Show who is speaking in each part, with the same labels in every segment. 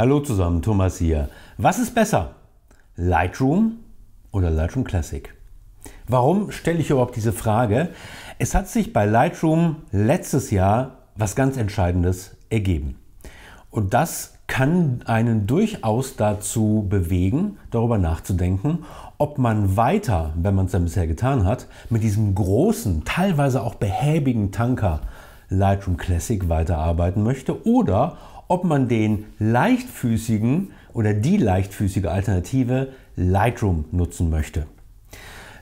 Speaker 1: Hallo zusammen, Thomas hier. Was ist besser? Lightroom oder Lightroom Classic? Warum stelle ich überhaupt diese Frage? Es hat sich bei Lightroom letztes Jahr was ganz Entscheidendes ergeben. Und das kann einen durchaus dazu bewegen, darüber nachzudenken, ob man weiter, wenn man es dann bisher getan hat, mit diesem großen, teilweise auch behäbigen Tanker Lightroom Classic weiterarbeiten möchte oder ob ob man den leichtfüßigen oder die leichtfüßige Alternative Lightroom nutzen möchte.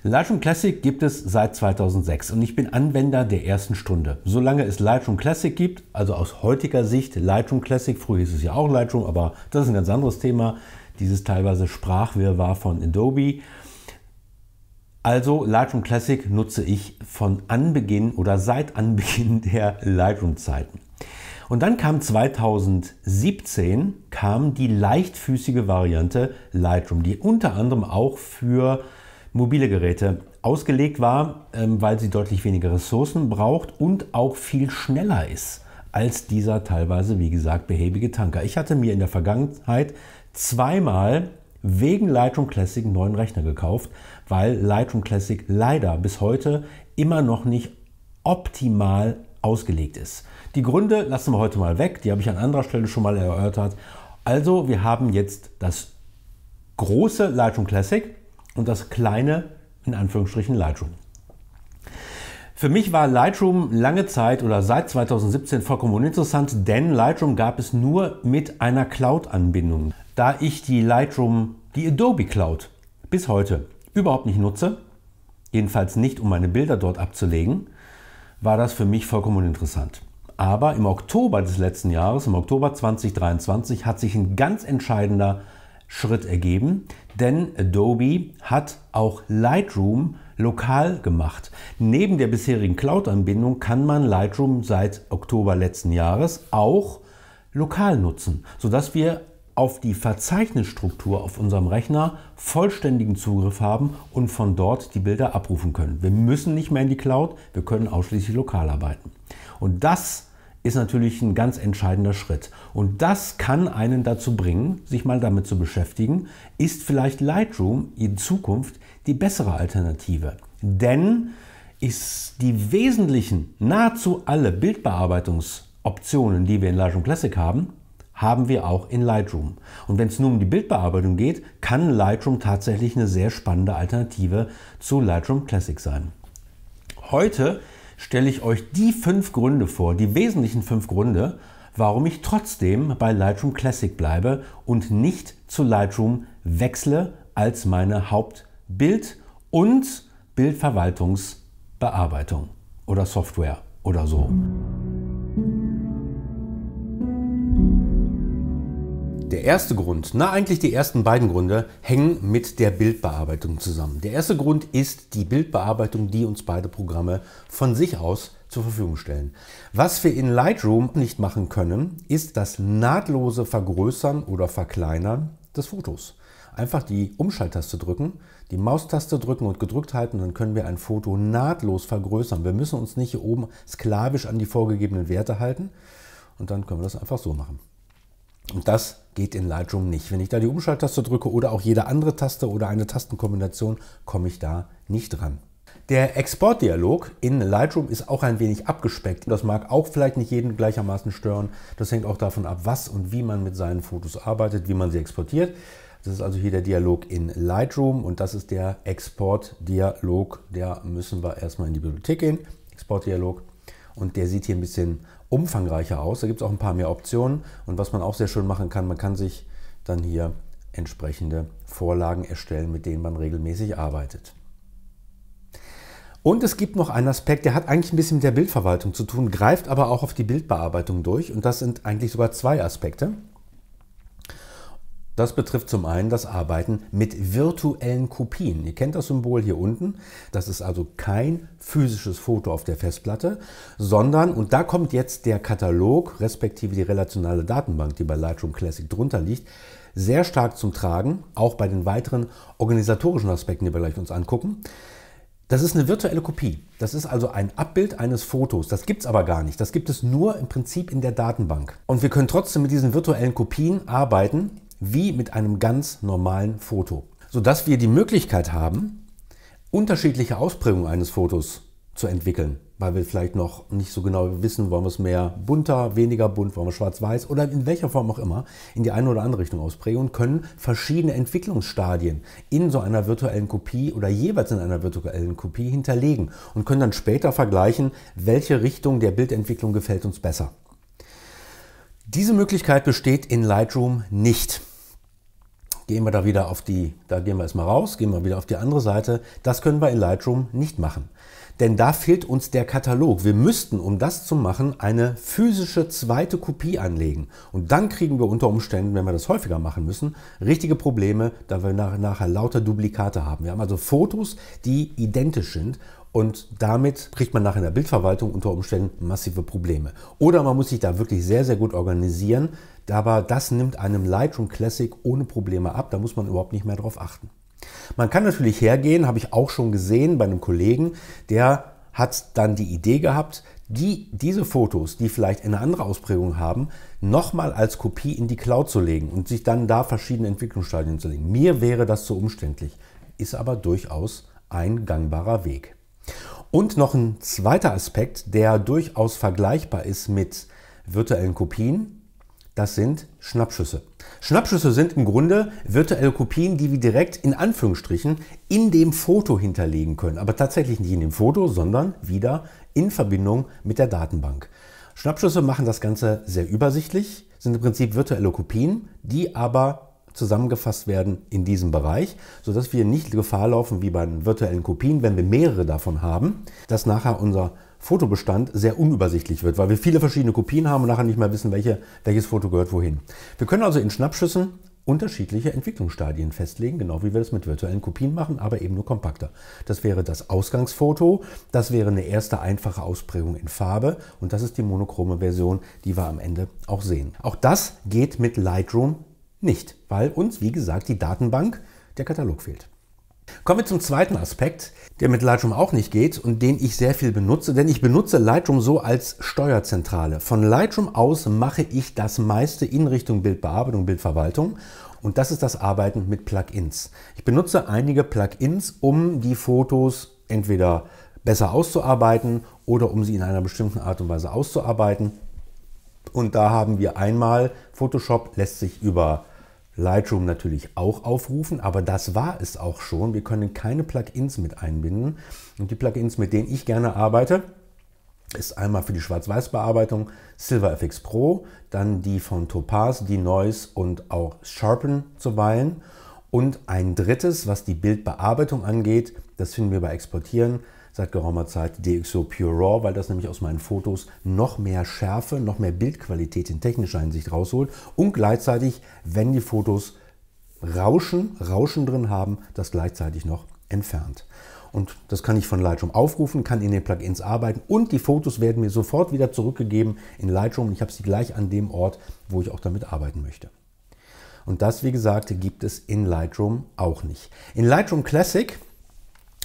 Speaker 1: Lightroom Classic gibt es seit 2006 und ich bin Anwender der ersten Stunde. Solange es Lightroom Classic gibt, also aus heutiger Sicht Lightroom Classic, früher hieß es ja auch Lightroom, aber das ist ein ganz anderes Thema, dieses teilweise Sprachwirrwarr von Adobe. Also Lightroom Classic nutze ich von Anbeginn oder seit Anbeginn der Lightroom-Zeiten. Und dann kam 2017 kam die leichtfüßige Variante Lightroom, die unter anderem auch für mobile Geräte ausgelegt war, ähm, weil sie deutlich weniger Ressourcen braucht und auch viel schneller ist als dieser teilweise, wie gesagt, behäbige Tanker. Ich hatte mir in der Vergangenheit zweimal wegen Lightroom Classic einen neuen Rechner gekauft, weil Lightroom Classic leider bis heute immer noch nicht optimal ausgelegt ist. Die Gründe lassen wir heute mal weg, die habe ich an anderer Stelle schon mal erörtert. Also, wir haben jetzt das große Lightroom Classic und das kleine, in Anführungsstrichen, Lightroom. Für mich war Lightroom lange Zeit oder seit 2017 vollkommen uninteressant, denn Lightroom gab es nur mit einer Cloud-Anbindung. Da ich die Lightroom, die Adobe Cloud, bis heute überhaupt nicht nutze, jedenfalls nicht um meine Bilder dort abzulegen, war das für mich vollkommen uninteressant. Aber im Oktober des letzten Jahres, im Oktober 2023, hat sich ein ganz entscheidender Schritt ergeben, denn Adobe hat auch Lightroom lokal gemacht. Neben der bisherigen Cloud-Anbindung kann man Lightroom seit Oktober letzten Jahres auch lokal nutzen, sodass wir auf die Verzeichnisstruktur auf unserem Rechner vollständigen Zugriff haben und von dort die Bilder abrufen können. Wir müssen nicht mehr in die Cloud, wir können ausschließlich lokal arbeiten. Und das ist natürlich ein ganz entscheidender Schritt. Und das kann einen dazu bringen, sich mal damit zu beschäftigen, ist vielleicht Lightroom in Zukunft die bessere Alternative. Denn ist die wesentlichen, nahezu alle Bildbearbeitungsoptionen, die wir in Lightroom Classic haben, haben wir auch in Lightroom. Und wenn es nur um die Bildbearbeitung geht, kann Lightroom tatsächlich eine sehr spannende Alternative zu Lightroom Classic sein. Heute stelle ich euch die fünf Gründe vor, die wesentlichen fünf Gründe, warum ich trotzdem bei Lightroom Classic bleibe und nicht zu Lightroom wechsle als meine Hauptbild- und Bildverwaltungsbearbeitung oder Software oder so. Der erste Grund, na eigentlich die ersten beiden Gründe, hängen mit der Bildbearbeitung zusammen. Der erste Grund ist die Bildbearbeitung, die uns beide Programme von sich aus zur Verfügung stellen. Was wir in Lightroom nicht machen können, ist das nahtlose Vergrößern oder Verkleinern des Fotos. Einfach die Umschalttaste drücken, die Maustaste drücken und gedrückt halten, dann können wir ein Foto nahtlos vergrößern. Wir müssen uns nicht hier oben sklavisch an die vorgegebenen Werte halten und dann können wir das einfach so machen. Und das geht in Lightroom nicht. Wenn ich da die Umschalttaste drücke oder auch jede andere Taste oder eine Tastenkombination, komme ich da nicht dran. Der Exportdialog in Lightroom ist auch ein wenig abgespeckt. Das mag auch vielleicht nicht jeden gleichermaßen stören. Das hängt auch davon ab, was und wie man mit seinen Fotos arbeitet, wie man sie exportiert. Das ist also hier der Dialog in Lightroom und das ist der Exportdialog. Der müssen wir erstmal in die Bibliothek gehen. Exportdialog und der sieht hier ein bisschen umfangreicher aus. Da gibt es auch ein paar mehr Optionen und was man auch sehr schön machen kann, man kann sich dann hier entsprechende Vorlagen erstellen, mit denen man regelmäßig arbeitet. Und es gibt noch einen Aspekt, der hat eigentlich ein bisschen mit der Bildverwaltung zu tun, greift aber auch auf die Bildbearbeitung durch und das sind eigentlich sogar zwei Aspekte. Das betrifft zum einen das Arbeiten mit virtuellen Kopien. Ihr kennt das Symbol hier unten. Das ist also kein physisches Foto auf der Festplatte, sondern, und da kommt jetzt der Katalog, respektive die relationale Datenbank, die bei Lightroom Classic drunter liegt, sehr stark zum Tragen, auch bei den weiteren organisatorischen Aspekten, die wir gleich uns angucken. Das ist eine virtuelle Kopie. Das ist also ein Abbild eines Fotos. Das gibt es aber gar nicht. Das gibt es nur im Prinzip in der Datenbank. Und wir können trotzdem mit diesen virtuellen Kopien arbeiten wie mit einem ganz normalen Foto, sodass wir die Möglichkeit haben, unterschiedliche Ausprägungen eines Fotos zu entwickeln, weil wir vielleicht noch nicht so genau wissen, wollen wir es mehr bunter, weniger bunt, wollen wir schwarz-weiß oder in welcher Form auch immer in die eine oder andere Richtung ausprägen und können verschiedene Entwicklungsstadien in so einer virtuellen Kopie oder jeweils in einer virtuellen Kopie hinterlegen und können dann später vergleichen, welche Richtung der Bildentwicklung gefällt uns besser. Diese Möglichkeit besteht in Lightroom nicht gehen wir da wieder auf die, da gehen wir erstmal raus, gehen wir wieder auf die andere Seite. Das können wir in Lightroom nicht machen. Denn da fehlt uns der Katalog. Wir müssten, um das zu machen, eine physische zweite Kopie anlegen. Und dann kriegen wir unter Umständen, wenn wir das häufiger machen müssen, richtige Probleme, da wir nach, nachher lauter Duplikate haben. Wir haben also Fotos, die identisch sind und damit kriegt man nachher in der Bildverwaltung unter Umständen massive Probleme. Oder man muss sich da wirklich sehr, sehr gut organisieren. Aber das nimmt einem Lightroom Classic ohne Probleme ab. Da muss man überhaupt nicht mehr drauf achten. Man kann natürlich hergehen, habe ich auch schon gesehen bei einem Kollegen, der hat dann die Idee gehabt, die, diese Fotos, die vielleicht eine andere Ausprägung haben, nochmal als Kopie in die Cloud zu legen und sich dann da verschiedene Entwicklungsstadien zu legen. Mir wäre das zu umständlich, ist aber durchaus ein gangbarer Weg. Und noch ein zweiter Aspekt, der durchaus vergleichbar ist mit virtuellen Kopien, das sind Schnappschüsse. Schnappschüsse sind im Grunde virtuelle Kopien, die wir direkt in Anführungsstrichen in dem Foto hinterlegen können. Aber tatsächlich nicht in dem Foto, sondern wieder in Verbindung mit der Datenbank. Schnappschüsse machen das Ganze sehr übersichtlich, sind im Prinzip virtuelle Kopien, die aber zusammengefasst werden in diesem Bereich, sodass wir nicht Gefahr laufen wie bei virtuellen Kopien, wenn wir mehrere davon haben, dass nachher unser Fotobestand sehr unübersichtlich wird, weil wir viele verschiedene Kopien haben und nachher nicht mehr wissen, welche, welches Foto gehört wohin. Wir können also in Schnappschüssen unterschiedliche Entwicklungsstadien festlegen, genau wie wir das mit virtuellen Kopien machen, aber eben nur kompakter. Das wäre das Ausgangsfoto, das wäre eine erste einfache Ausprägung in Farbe und das ist die monochrome Version, die wir am Ende auch sehen. Auch das geht mit Lightroom nicht, weil uns, wie gesagt, die Datenbank, der Katalog fehlt. Kommen wir zum zweiten Aspekt, der mit Lightroom auch nicht geht und den ich sehr viel benutze, denn ich benutze Lightroom so als Steuerzentrale. Von Lightroom aus mache ich das meiste in Richtung Bildbearbeitung, Bildverwaltung und das ist das Arbeiten mit Plugins. Ich benutze einige Plugins, um die Fotos entweder besser auszuarbeiten oder um sie in einer bestimmten Art und Weise auszuarbeiten. Und da haben wir einmal, Photoshop lässt sich über Lightroom natürlich auch aufrufen, aber das war es auch schon. Wir können keine Plugins mit einbinden. Und die Plugins, mit denen ich gerne arbeite, ist einmal für die Schwarz-Weiß-Bearbeitung SilverFX Pro, dann die von Topaz, die Noise und auch Sharpen zuweilen. Und ein drittes, was die Bildbearbeitung angeht, das finden wir bei Exportieren, seit geraumer Zeit DxO Pure Raw, weil das nämlich aus meinen Fotos noch mehr Schärfe, noch mehr Bildqualität in technischer Hinsicht rausholt und gleichzeitig, wenn die Fotos Rauschen, Rauschen drin haben, das gleichzeitig noch entfernt. Und das kann ich von Lightroom aufrufen, kann in den Plugins arbeiten und die Fotos werden mir sofort wieder zurückgegeben in Lightroom. Ich habe sie gleich an dem Ort, wo ich auch damit arbeiten möchte. Und das, wie gesagt, gibt es in Lightroom auch nicht. In Lightroom Classic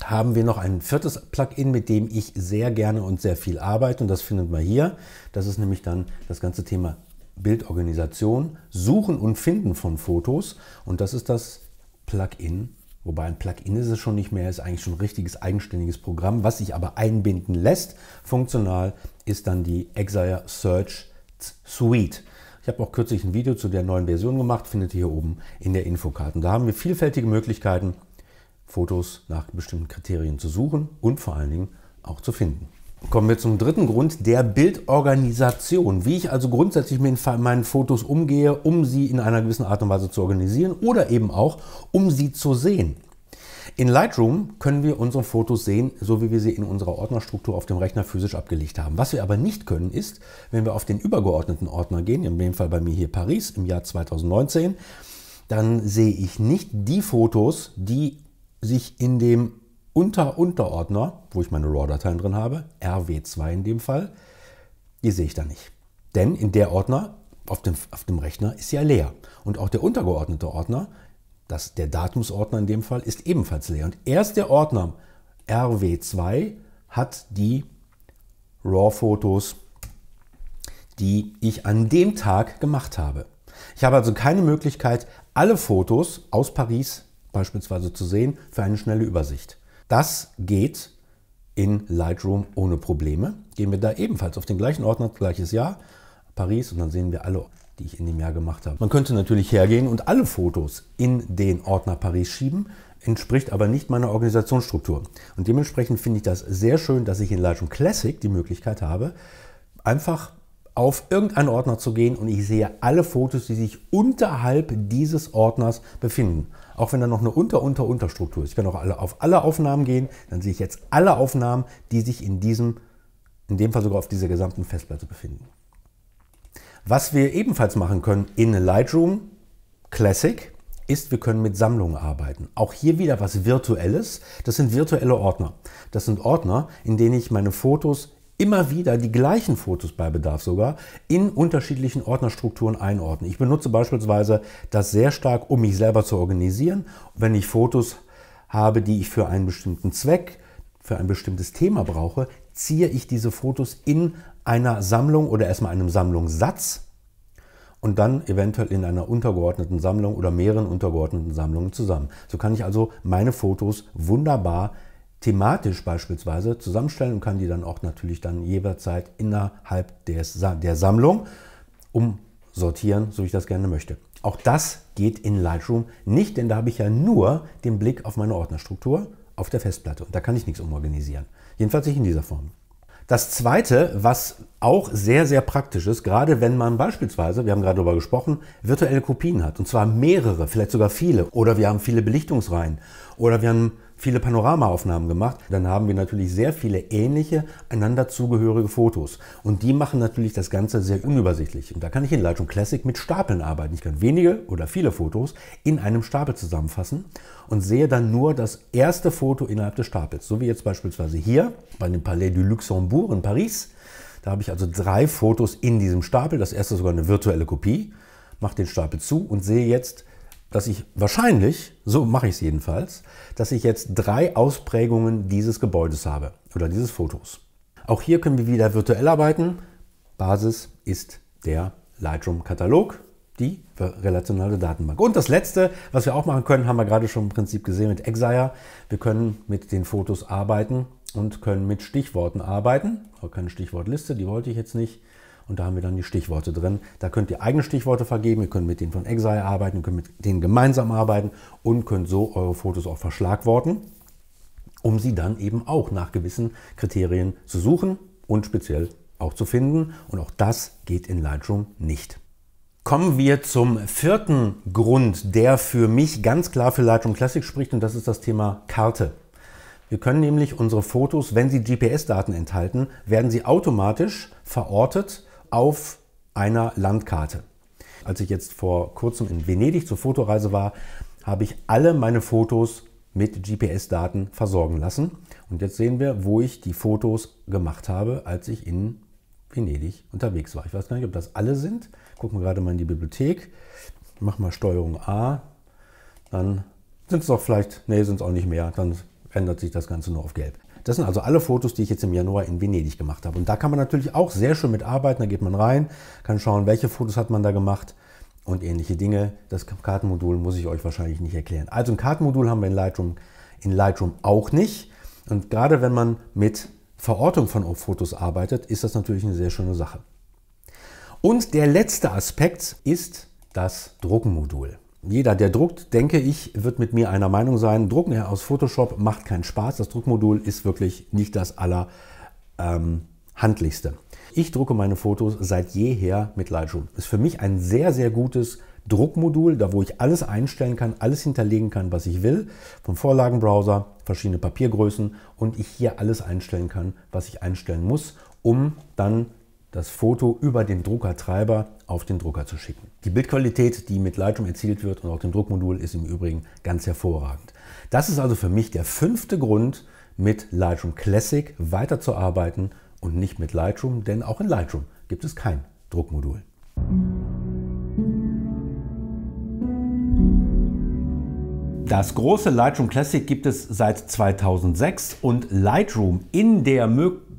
Speaker 1: haben wir noch ein viertes Plugin, mit dem ich sehr gerne und sehr viel arbeite und das findet man hier. Das ist nämlich dann das ganze Thema Bildorganisation, Suchen und Finden von Fotos und das ist das Plugin. Wobei ein Plugin ist es schon nicht mehr, ist eigentlich schon ein richtiges eigenständiges Programm. Was sich aber einbinden lässt, funktional, ist dann die Exire Search Suite. Ich habe auch kürzlich ein Video zu der neuen Version gemacht, findet ihr hier oben in der Infokarte. Da haben wir vielfältige Möglichkeiten, Fotos nach bestimmten Kriterien zu suchen und vor allen Dingen auch zu finden. Kommen wir zum dritten Grund, der Bildorganisation. Wie ich also grundsätzlich mit meinen Fotos umgehe, um sie in einer gewissen Art und Weise zu organisieren oder eben auch, um sie zu sehen. In Lightroom können wir unsere Fotos sehen, so wie wir sie in unserer Ordnerstruktur auf dem Rechner physisch abgelegt haben. Was wir aber nicht können, ist, wenn wir auf den übergeordneten Ordner gehen, in dem Fall bei mir hier Paris im Jahr 2019, dann sehe ich nicht die Fotos, die sich in dem Unter-Unterordner, wo ich meine RAW-Dateien drin habe, RW2 in dem Fall, die sehe ich da nicht. Denn in der Ordner auf dem, auf dem Rechner ist ja leer. Und auch der untergeordnete Ordner, das, der Datumsordner in dem Fall, ist ebenfalls leer. Und erst der Ordner RW2 hat die RAW-Fotos, die ich an dem Tag gemacht habe. Ich habe also keine Möglichkeit, alle Fotos aus Paris beispielsweise zu sehen für eine schnelle Übersicht. Das geht in Lightroom ohne Probleme. Gehen wir da ebenfalls auf den gleichen Ordner, gleiches Jahr, Paris und dann sehen wir alle, die ich in dem Jahr gemacht habe. Man könnte natürlich hergehen und alle Fotos in den Ordner Paris schieben, entspricht aber nicht meiner Organisationsstruktur. Und dementsprechend finde ich das sehr schön, dass ich in Lightroom Classic die Möglichkeit habe, einfach auf irgendeinen Ordner zu gehen und ich sehe alle Fotos, die sich unterhalb dieses Ordners befinden. Auch wenn da noch eine Unter-Unter-Unterstruktur ist. Ich kann auch alle, auf alle Aufnahmen gehen, dann sehe ich jetzt alle Aufnahmen, die sich in diesem, in dem Fall sogar auf dieser gesamten Festplatte befinden. Was wir ebenfalls machen können in Lightroom Classic ist, wir können mit Sammlungen arbeiten. Auch hier wieder was Virtuelles. Das sind virtuelle Ordner. Das sind Ordner, in denen ich meine Fotos immer wieder die gleichen Fotos bei Bedarf sogar in unterschiedlichen Ordnerstrukturen einordnen. Ich benutze beispielsweise das sehr stark, um mich selber zu organisieren. Wenn ich Fotos habe, die ich für einen bestimmten Zweck, für ein bestimmtes Thema brauche, ziehe ich diese Fotos in einer Sammlung oder erstmal einem Sammlungssatz und dann eventuell in einer untergeordneten Sammlung oder mehreren untergeordneten Sammlungen zusammen. So kann ich also meine Fotos wunderbar thematisch beispielsweise zusammenstellen und kann die dann auch natürlich dann jederzeit innerhalb des, der Sammlung umsortieren, so wie ich das gerne möchte. Auch das geht in Lightroom nicht, denn da habe ich ja nur den Blick auf meine Ordnerstruktur auf der Festplatte und da kann ich nichts umorganisieren. Jedenfalls nicht in dieser Form. Das zweite, was auch sehr, sehr praktisch ist, gerade wenn man beispielsweise, wir haben gerade darüber gesprochen, virtuelle Kopien hat und zwar mehrere, vielleicht sogar viele oder wir haben viele Belichtungsreihen oder wir haben viele Panoramaaufnahmen gemacht, dann haben wir natürlich sehr viele ähnliche, einander zugehörige Fotos. Und die machen natürlich das Ganze sehr unübersichtlich. Und da kann ich in Lightroom Classic mit Stapeln arbeiten. Ich kann wenige oder viele Fotos in einem Stapel zusammenfassen und sehe dann nur das erste Foto innerhalb des Stapels. So wie jetzt beispielsweise hier bei dem Palais du Luxembourg in Paris. Da habe ich also drei Fotos in diesem Stapel. Das erste sogar eine virtuelle Kopie. Mache den Stapel zu und sehe jetzt dass ich wahrscheinlich, so mache ich es jedenfalls, dass ich jetzt drei Ausprägungen dieses Gebäudes habe oder dieses Fotos. Auch hier können wir wieder virtuell arbeiten. Basis ist der Lightroom-Katalog, die relationale Datenbank. Und das Letzte, was wir auch machen können, haben wir gerade schon im Prinzip gesehen mit Exire. Wir können mit den Fotos arbeiten und können mit Stichworten arbeiten. Aber keine Stichwortliste, die wollte ich jetzt nicht. Und da haben wir dann die Stichworte drin. Da könnt ihr eigene Stichworte vergeben. Ihr könnt mit denen von Exile arbeiten, ihr könnt mit denen gemeinsam arbeiten und könnt so eure Fotos auch verschlagworten, um sie dann eben auch nach gewissen Kriterien zu suchen und speziell auch zu finden. Und auch das geht in Lightroom nicht. Kommen wir zum vierten Grund, der für mich ganz klar für Lightroom Classic spricht, und das ist das Thema Karte. Wir können nämlich unsere Fotos, wenn sie GPS-Daten enthalten, werden sie automatisch verortet auf einer Landkarte. Als ich jetzt vor kurzem in Venedig zur Fotoreise war, habe ich alle meine Fotos mit GPS-Daten versorgen lassen. Und jetzt sehen wir, wo ich die Fotos gemacht habe, als ich in Venedig unterwegs war. Ich weiß gar nicht, ob das alle sind. Gucken wir gerade mal in die Bibliothek. Ich mach mal Steuerung A. Dann sind es doch vielleicht, nee, sind es auch nicht mehr. Dann ändert sich das Ganze nur auf Gelb. Das sind also alle Fotos, die ich jetzt im Januar in Venedig gemacht habe. Und da kann man natürlich auch sehr schön mitarbeiten. Da geht man rein, kann schauen, welche Fotos hat man da gemacht und ähnliche Dinge. Das Kartenmodul muss ich euch wahrscheinlich nicht erklären. Also ein Kartenmodul haben wir in Lightroom, in Lightroom auch nicht. Und gerade wenn man mit Verortung von Fotos arbeitet, ist das natürlich eine sehr schöne Sache. Und der letzte Aspekt ist das Druckenmodul jeder, der druckt, denke ich, wird mit mir einer Meinung sein, Drucken aus Photoshop macht keinen Spaß. Das Druckmodul ist wirklich nicht das allerhandlichste. Ähm, ich drucke meine Fotos seit jeher mit Lightroom. Ist für mich ein sehr, sehr gutes Druckmodul, da wo ich alles einstellen kann, alles hinterlegen kann, was ich will, vom Vorlagenbrowser, verschiedene Papiergrößen und ich hier alles einstellen kann, was ich einstellen muss, um dann das Foto über den Druckertreiber auf den Drucker zu schicken. Die Bildqualität, die mit Lightroom erzielt wird und auch dem Druckmodul, ist im Übrigen ganz hervorragend. Das ist also für mich der fünfte Grund, mit Lightroom Classic weiterzuarbeiten und nicht mit Lightroom, denn auch in Lightroom gibt es kein Druckmodul. Das große Lightroom Classic gibt es seit 2006 und Lightroom in der Möglichkeit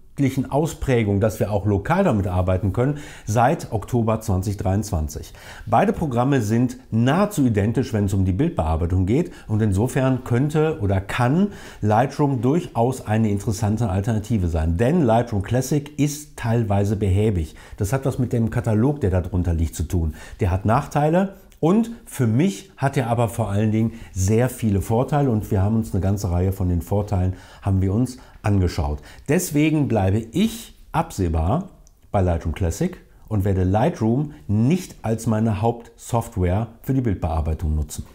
Speaker 1: Ausprägung, dass wir auch lokal damit arbeiten können, seit Oktober 2023. Beide Programme sind nahezu identisch, wenn es um die Bildbearbeitung geht und insofern könnte oder kann Lightroom durchaus eine interessante Alternative sein, denn Lightroom Classic ist teilweise behäbig. Das hat was mit dem Katalog, der darunter liegt, zu tun. Der hat Nachteile, und für mich hat er aber vor allen Dingen sehr viele Vorteile und wir haben uns eine ganze Reihe von den Vorteilen haben wir uns angeschaut. Deswegen bleibe ich absehbar bei Lightroom Classic und werde Lightroom nicht als meine Hauptsoftware für die Bildbearbeitung nutzen.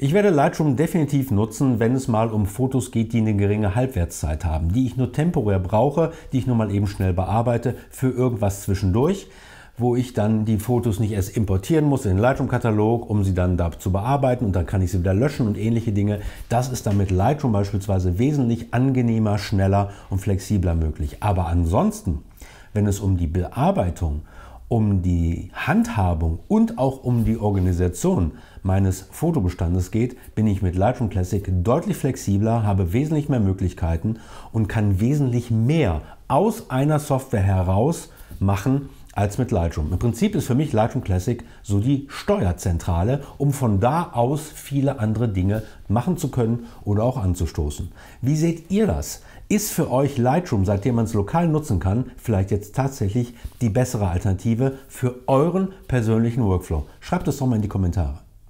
Speaker 1: Ich werde Lightroom definitiv nutzen, wenn es mal um Fotos geht, die eine geringe Halbwertszeit haben, die ich nur temporär brauche, die ich nur mal eben schnell bearbeite für irgendwas zwischendurch wo ich dann die Fotos nicht erst importieren muss in den Lightroom-Katalog, um sie dann da zu bearbeiten und dann kann ich sie wieder löschen und ähnliche Dinge. Das ist dann mit Lightroom beispielsweise wesentlich angenehmer, schneller und flexibler möglich. Aber ansonsten, wenn es um die Bearbeitung, um die Handhabung und auch um die Organisation meines Fotobestandes geht, bin ich mit Lightroom Classic deutlich flexibler, habe wesentlich mehr Möglichkeiten und kann wesentlich mehr aus einer Software heraus machen, als mit Lightroom. Im Prinzip ist für mich Lightroom Classic so die Steuerzentrale, um von da aus viele andere Dinge machen zu können oder auch anzustoßen. Wie seht ihr das? Ist für euch Lightroom, seitdem man es lokal nutzen kann, vielleicht jetzt tatsächlich die bessere Alternative für euren persönlichen Workflow? Schreibt es doch mal in die Kommentare.